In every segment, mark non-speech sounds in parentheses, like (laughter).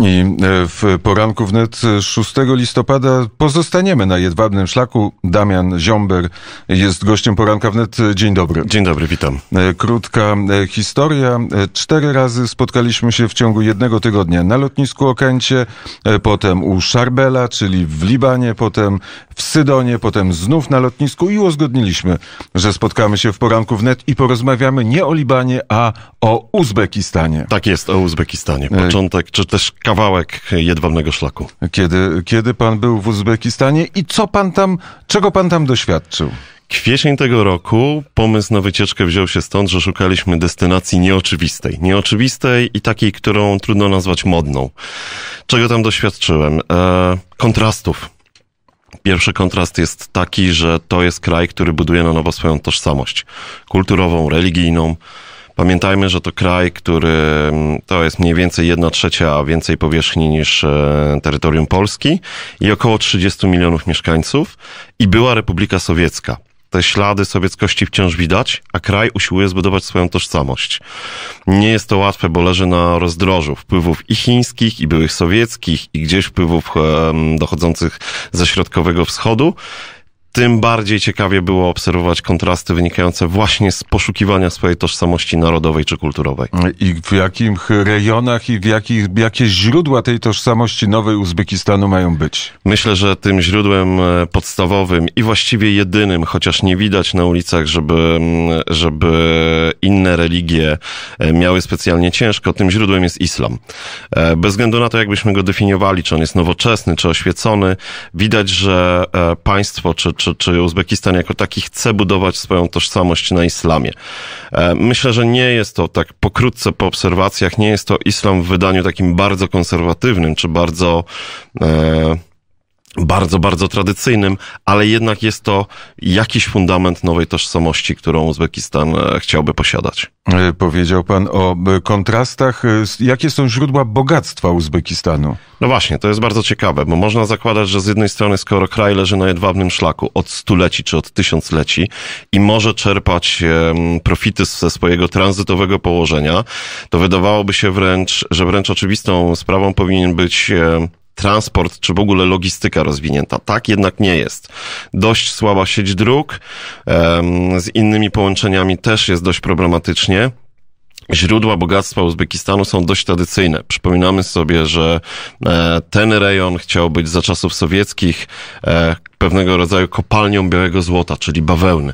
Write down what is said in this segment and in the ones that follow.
ostatni e, w poranku wnet 6 e, listopada. Pozostaniemy na jedwabnym szlaku. Damian Ziomber jest gościem poranka wnet. Dzień dobry. Dzień dobry, witam. E, krótka historia. Cztery razy spotkaliśmy się w ciągu jednego tygodnia na lotnisku Okęcie, potem u Szarbela, czyli w Libanie, potem w Sydonie, potem znów na lotnisku i uzgodniliśmy, że spotkamy się w poranku wnet i porozmawiamy nie o Libanie, a o Uzbekistanie. Tak jest, o Uzbekistanie. Początek, czy też kawałek jedwabnego szlaku. Kiedy, kiedy pan był w Uzbekistanie i co pan tam, czego pan tam doświadczył? Kwiecień tego roku pomysł na wycieczkę wziął się stąd, że szukaliśmy destynacji nieoczywistej. Nieoczywistej i takiej, którą trudno nazwać modną. Czego tam doświadczyłem? E, kontrastów. Pierwszy kontrast jest taki, że to jest kraj, który buduje na nowo swoją tożsamość kulturową, religijną Pamiętajmy, że to kraj, który mm, to jest mniej więcej 1 trzecia więcej powierzchni niż e, terytorium Polski i około 30 milionów mieszkańców i była Republika Sowiecka te ślady sowieckości wciąż widać, a kraj usiłuje zbudować swoją tożsamość. Nie jest to łatwe, bo leży na rozdrożu wpływów i chińskich, i byłych sowieckich, i gdzieś wpływów e, dochodzących ze środkowego wschodu tym bardziej ciekawie było obserwować kontrasty wynikające właśnie z poszukiwania swojej tożsamości narodowej czy kulturowej. I w jakich rejonach i w jakich, jakie źródła tej tożsamości nowej Uzbekistanu mają być? Myślę, że tym źródłem e, podstawowym i właściwie jedynym, chociaż nie widać na ulicach, żeby, żeby inne religie e, miały specjalnie ciężko, tym źródłem jest islam. E, bez względu na to, jakbyśmy go definiowali, czy on jest nowoczesny, czy oświecony, widać, że państwo czy czy, czy Uzbekistan jako taki chce budować swoją tożsamość na islamie. E, myślę, że nie jest to tak pokrótce po obserwacjach, nie jest to islam w wydaniu takim bardzo konserwatywnym, czy bardzo. E, bardzo, bardzo tradycyjnym, ale jednak jest to jakiś fundament nowej tożsamości, którą Uzbekistan e, chciałby posiadać. E, powiedział pan o e, kontrastach. Jakie są źródła bogactwa Uzbekistanu? No właśnie, to jest bardzo ciekawe, bo można zakładać, że z jednej strony, skoro kraj leży na jedwabnym szlaku od stuleci czy od tysiącleci i może czerpać profity ze swojego tranzytowego położenia, to wydawałoby się wręcz, że wręcz oczywistą sprawą powinien być transport czy w ogóle logistyka rozwinięta. Tak jednak nie jest. Dość słaba sieć dróg, z innymi połączeniami też jest dość problematycznie. Źródła bogactwa Uzbekistanu są dość tradycyjne. Przypominamy sobie, że e, ten rejon chciał być za czasów sowieckich e, pewnego rodzaju kopalnią białego złota, czyli bawełny.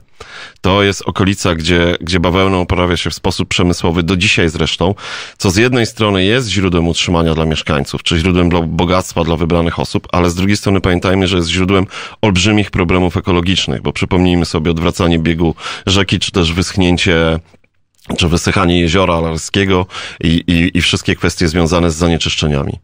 To jest okolica, gdzie, gdzie bawełną oprawia się w sposób przemysłowy do dzisiaj zresztą, co z jednej strony jest źródłem utrzymania dla mieszkańców, czy źródłem bogactwa dla wybranych osób, ale z drugiej strony pamiętajmy, że jest źródłem olbrzymich problemów ekologicznych, bo przypomnijmy sobie odwracanie biegu rzeki, czy też wyschnięcie czy wysychanie jeziora Alarskiego i, i, i wszystkie kwestie związane z zanieczyszczeniami.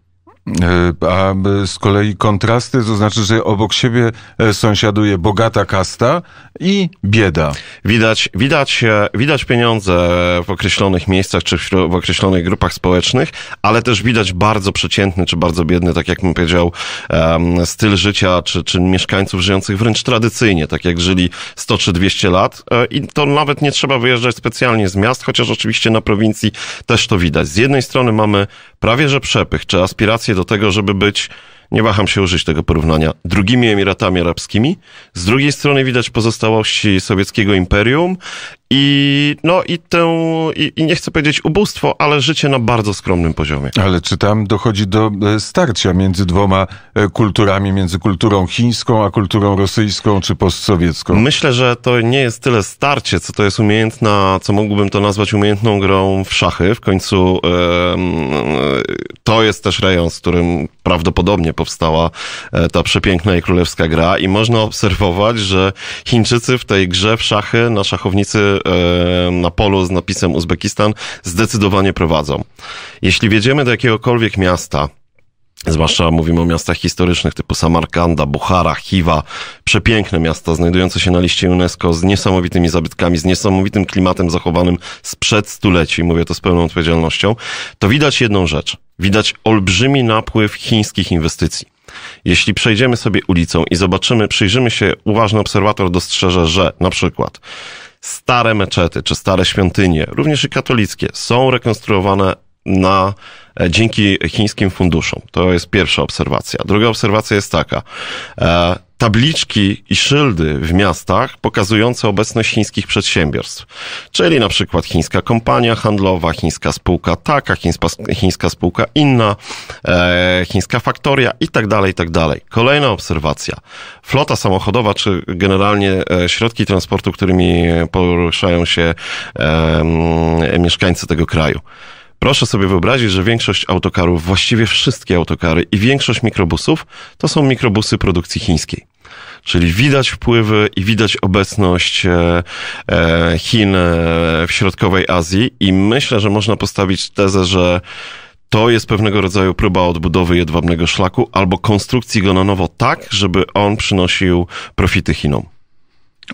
E, a z kolei kontrasty, to znaczy, że obok siebie e, sąsiaduje bogata kasta i bieda. Widać, widać, e, widać pieniądze w określonych miejscach czy w określonych grupach społecznych, ale też widać bardzo przeciętny czy bardzo biedny, tak jak mi powiedział, styl życia czy, czy mieszkańców żyjących wręcz tradycyjnie, tak jak żyli 100 czy 200 lat. I to nawet nie trzeba wyjeżdżać specjalnie z miast, chociaż oczywiście na prowincji też to widać. Z jednej strony mamy prawie że przepych czy aspiracje do tego, żeby być, nie waham się użyć tego porównania, drugimi Emiratami Arabskimi. Z drugiej strony widać pozostałości sowieckiego imperium i, no, i, tę, i, i, nie chcę powiedzieć ubóstwo, ale życie na bardzo skromnym poziomie. Ale czy tam dochodzi do e, starcia między dwoma e, kulturami, między kulturą chińską a kulturą rosyjską czy postsowiecką? Myślę, że to nie jest tyle starcie, co to jest umiejętna, co mógłbym to nazwać umiejętną grą w szachy. W końcu yy, to jest też rejon, z którym prawdopodobnie powstała e, ta przepiękna i królewska gra i można obserwować, że Chińczycy w tej grze w szachy na szachownicy E, na polu z napisem Uzbekistan zdecydowanie prowadzą. Jeśli wjedziemy do jakiegokolwiek miasta, Zwłaszcza mówimy o miastach historycznych typu Samarkanda, Buchara, Hiwa, Przepiękne miasta znajdujące się na liście UNESCO z niesamowitymi zabytkami, z niesamowitym klimatem zachowanym sprzed stuleci, mówię to z pełną odpowiedzialnością, to widać jedną rzecz. Widać olbrzymi napływ chińskich inwestycji. Jeśli przejdziemy sobie ulicą i zobaczymy, przyjrzymy się, uważny obserwator dostrzeże, że na przykład stare meczety czy stare świątynie, również i katolickie, są rekonstruowane na, e, dzięki chińskim funduszom. To jest pierwsza obserwacja. Druga obserwacja jest taka. E, tabliczki i szyldy w miastach pokazujące obecność chińskich przedsiębiorstw, czyli na przykład chińska kompania handlowa, chińska spółka taka, chińska, chińska spółka inna, e, chińska faktoria i tak dalej, i tak dalej. Kolejna obserwacja. Flota samochodowa, czy generalnie e, środki transportu, którymi poruszają się e, mieszkańcy tego kraju. Proszę sobie wyobrazić, że większość autokarów, właściwie wszystkie autokary i większość mikrobusów to są mikrobusy produkcji chińskiej. Czyli widać wpływy i widać obecność e, e, Chin e, w środkowej Azji i myślę, że można postawić tezę, że to jest pewnego rodzaju próba odbudowy jedwabnego szlaku albo konstrukcji go na nowo tak, żeby on przynosił profity Chinom.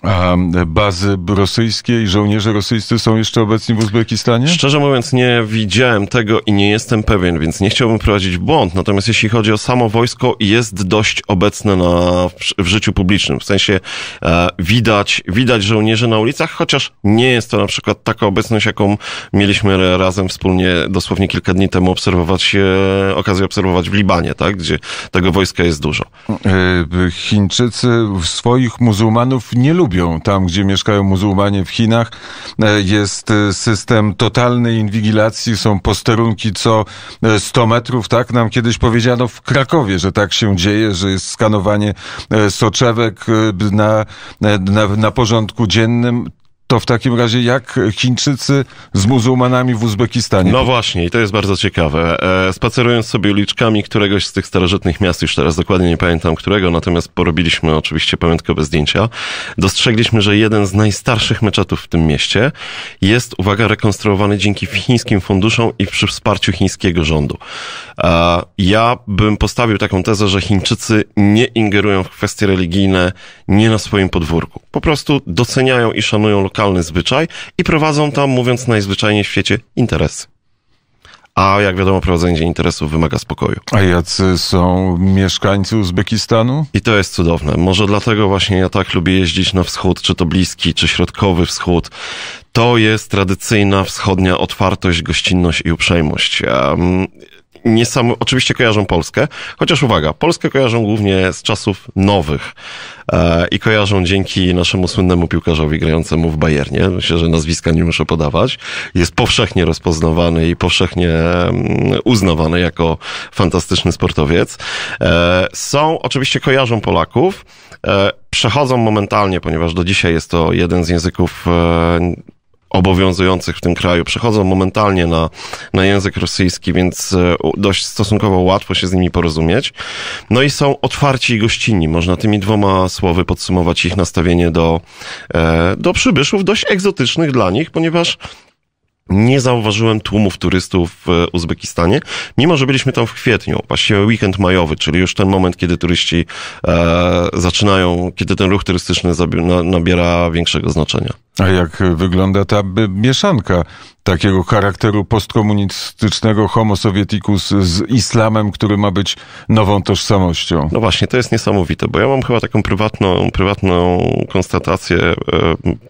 A bazy rosyjskie i żołnierze rosyjscy są jeszcze obecni w Uzbekistanie? Szczerze mówiąc, nie widziałem tego i nie jestem pewien, więc nie chciałbym prowadzić błąd. Natomiast jeśli chodzi o samo wojsko, jest dość obecne na, w, w życiu publicznym. W sensie e, widać, widać żołnierzy na ulicach, chociaż nie jest to na przykład taka obecność, jaką mieliśmy razem wspólnie dosłownie kilka dni temu obserwować, e, okazję obserwować w Libanie, tak? gdzie tego wojska jest dużo. E, Chińczycy swoich muzułmanów nie lubią. Tam, gdzie mieszkają muzułmanie w Chinach, e, jest e, system totalnej inwigilacji, są posterunki co 100 e, metrów. Tak nam kiedyś powiedziano w Krakowie, że tak się dzieje, że jest skanowanie soczewek na, na, na porządku dziennym to w takim razie jak Chińczycy z muzułmanami w Uzbekistanie? No właśnie, i to jest bardzo ciekawe. E, spacerując sobie uliczkami któregoś z tych starożytnych miast, już teraz dokładnie nie pamiętam którego, natomiast porobiliśmy oczywiście pamiątkowe zdjęcia, dostrzegliśmy, że jeden z najstarszych meczetów w tym mieście jest, uwaga, rekonstruowany dzięki chińskim funduszom i przy wsparciu chińskiego rządu. E, ja bym postawił taką tezę, że Chińczycy nie ingerują w kwestie religijne nie na swoim podwórku. Po prostu doceniają i szanują lokalne lokalny zwyczaj i prowadzą tam, mówiąc najzwyczajniej w świecie, interesy. A jak wiadomo, prowadzenie interesów wymaga spokoju. A jacy są mieszkańcy Uzbekistanu? I to jest cudowne. Może dlatego właśnie ja tak lubię jeździć na wschód, czy to bliski, czy środkowy wschód. To jest tradycyjna wschodnia otwartość, gościnność i uprzejmość. Um, niesam... oczywiście kojarzą Polskę, chociaż uwaga, Polskę kojarzą głównie z czasów nowych e, i kojarzą dzięki naszemu słynnemu piłkarzowi grającemu w Bayernie. Myślę, że nazwiska nie muszę podawać. Jest powszechnie rozpoznawany i powszechnie mm, uznawany jako fantastyczny sportowiec. E, są, oczywiście kojarzą Polaków, e, przechodzą momentalnie, ponieważ do dzisiaj jest to jeden z języków e, obowiązujących w tym kraju przechodzą momentalnie na, na język rosyjski, więc e, dość stosunkowo łatwo się z nimi porozumieć. No i są otwarci i gościnni. Można tymi dwoma słowy podsumować ich nastawienie do, e, do przybyszów, dość egzotycznych dla nich, ponieważ nie zauważyłem tłumów turystów w e, Uzbekistanie, mimo że byliśmy tam w kwietniu, właściwie weekend majowy, czyli już ten moment, kiedy turyści e, zaczynają, kiedy ten ruch turystyczny nabiera większego znaczenia. A jak wygląda ta mieszanka takiego charakteru postkomunistycznego homo sovieticus z islamem, który ma być nową tożsamością? No właśnie, to jest niesamowite, bo ja mam chyba taką prywatną, prywatną konstatację e,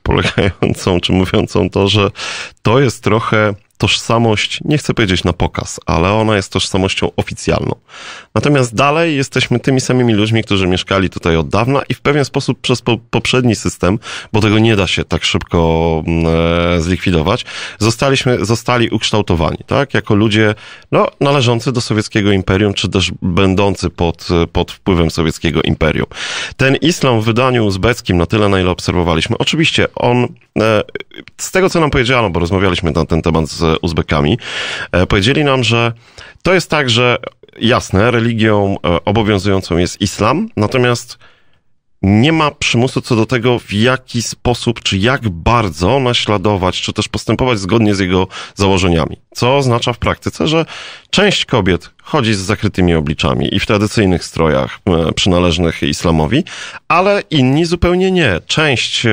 polegającą czy mówiącą to, że to jest trochę tożsamość, nie chcę powiedzieć na pokaz, ale ona jest tożsamością oficjalną. Natomiast dalej jesteśmy tymi samymi ludźmi, którzy mieszkali tutaj od dawna i w pewien sposób przez po, poprzedni system, bo tego nie da się tak szybko mm, e, zlikwidować, zostaliśmy, zostali ukształtowani, tak? Jako ludzie no, należący do sowieckiego imperium, czy też będący pod, pod wpływem sowieckiego imperium. Ten islam w wydaniu uzbeckim, na tyle na ile obserwowaliśmy, oczywiście on, e, z tego co nam powiedziano, bo rozmawialiśmy na ten temat z Uzbekami, e, powiedzieli nam, że to jest tak, że jasne, religią e, obowiązującą jest islam, natomiast nie ma przymusu co do tego, w jaki sposób, czy jak bardzo naśladować, czy też postępować zgodnie z jego założeniami. Co oznacza w praktyce, że część kobiet, chodzi z zakrytymi obliczami i w tradycyjnych strojach e, przynależnych islamowi, ale inni zupełnie nie. Część e,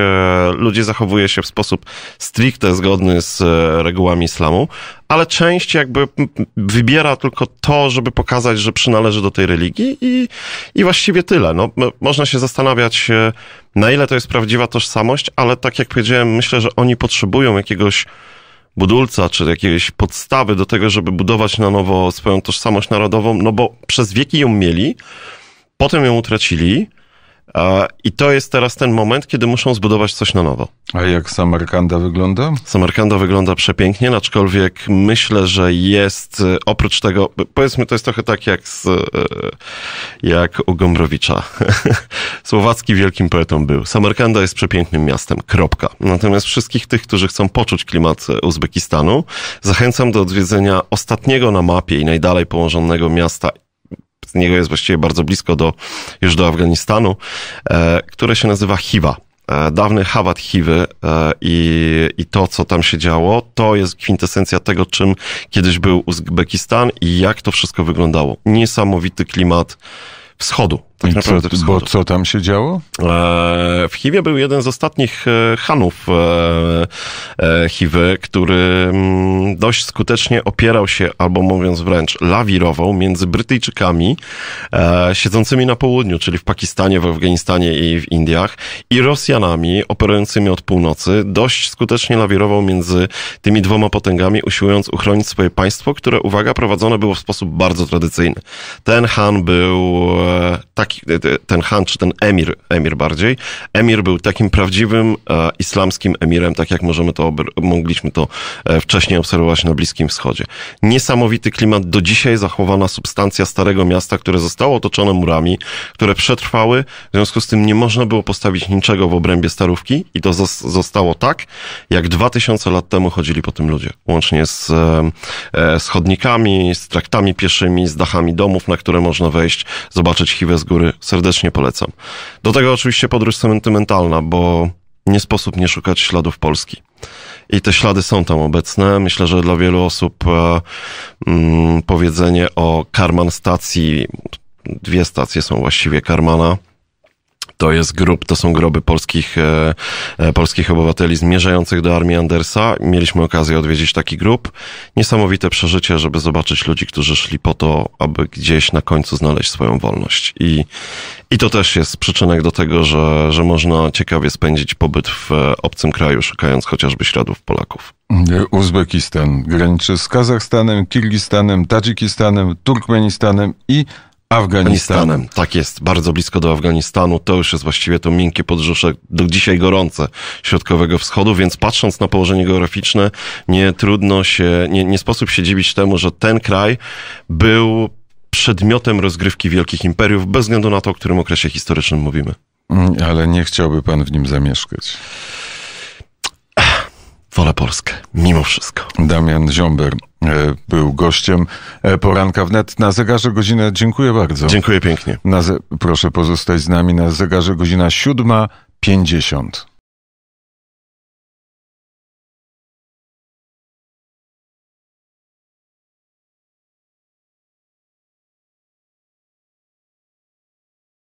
ludzi zachowuje się w sposób stricte zgodny z e, regułami islamu, ale część jakby wybiera tylko to, żeby pokazać, że przynależy do tej religii i, i właściwie tyle. No, można się zastanawiać, na ile to jest prawdziwa tożsamość, ale tak jak powiedziałem, myślę, że oni potrzebują jakiegoś budulca, czy jakieś podstawy do tego, żeby budować na nowo swoją tożsamość narodową, no bo przez wieki ją mieli, potem ją utracili, i to jest teraz ten moment, kiedy muszą zbudować coś na nowo. A jak Samarkanda wygląda? Samarkanda wygląda przepięknie, aczkolwiek myślę, że jest e, oprócz tego, powiedzmy, to jest trochę tak jak, z, e, jak u Gombrowicza. (laughs) Słowacki wielkim poetą był. Samarkanda jest przepięknym miastem, kropka. Natomiast wszystkich tych, którzy chcą poczuć klimat e, Uzbekistanu, zachęcam do odwiedzenia ostatniego na mapie i najdalej położonego miasta niego jest właściwie bardzo blisko do, już do Afganistanu, e, które się nazywa Hiwa e, dawny Hawat Hiwy e, i, i to, co tam się działo, to jest kwintesencja tego, czym kiedyś był Uzbekistan i jak to wszystko wyglądało. Niesamowity klimat wschodu. Tak naprawdę co, bo co tam się działo? E, w Hiwie był jeden z ostatnich e, Hanów e, Hiwy, który mm, dość skutecznie opierał się, albo mówiąc wręcz, lawirował między Brytyjczykami siedzącymi na południu, czyli w Pakistanie, w Afganistanie i w Indiach, i Rosjanami operującymi od północy. Dość skutecznie lawirował między tymi dwoma potęgami, usiłując uchronić swoje państwo, które, uwaga, prowadzone było w sposób bardzo tradycyjny. Ten Han był tak taki, e, ten han, czy ten emir, emir bardziej, emir był takim prawdziwym e, islamskim emirem, tak jak możemy to, mogliśmy to e, wcześniej obserwować na Bliskim Wschodzie. Niesamowity klimat, do dzisiaj zachowana substancja starego miasta, które zostało otoczone murami, które przetrwały, w związku z tym nie można było postawić niczego w obrębie starówki i to zostało tak, jak 2000 lat temu chodzili po tym ludzie, łącznie z, e, z e, chodnikami, z traktami pieszymi, z dachami domów, na które można wejść, zobaczyć Hiwę z góry, który serdecznie polecam. Do tego oczywiście podróż sentymentalna, bo nie sposób nie szukać śladów Polski. I te ślady są tam obecne. Myślę, że dla wielu osób e, mm, powiedzenie o Karman stacji, dwie stacje są właściwie Karmana, to jest grób, to są groby polskich, e, e, polskich obywateli zmierzających do armii Andersa. Mieliśmy okazję odwiedzić taki grób. Niesamowite przeżycie, żeby zobaczyć ludzi, którzy szli po to, aby gdzieś na końcu znaleźć swoją wolność. I, i to też jest przyczynek do tego, że, że można ciekawie spędzić pobyt w e, obcym kraju, szukając chociażby śladów Polaków. Uzbekistan graniczy z Kazachstanem, Kirgistanem, Tadżykistanem, Turkmenistanem i Afganistanem. Tak jest, bardzo blisko do Afganistanu. To już jest właściwie to miękkie podbrzusze, do dzisiaj gorące środkowego wschodu, więc patrząc na położenie geograficzne, nie trudno się, nie, nie sposób się dziwić temu, że ten kraj był przedmiotem rozgrywki wielkich imperiów, bez względu na to, o którym okresie historycznym mówimy. Mm, ale nie chciałby pan w nim zamieszkać. Wolę Polskę, mimo wszystko. Damian Ziomber, E, był gościem e, poranka wnet. Na zegarze godzina, dziękuję bardzo. Dziękuję pięknie. Ze... proszę pozostać z nami na zegarze godzina 7.50.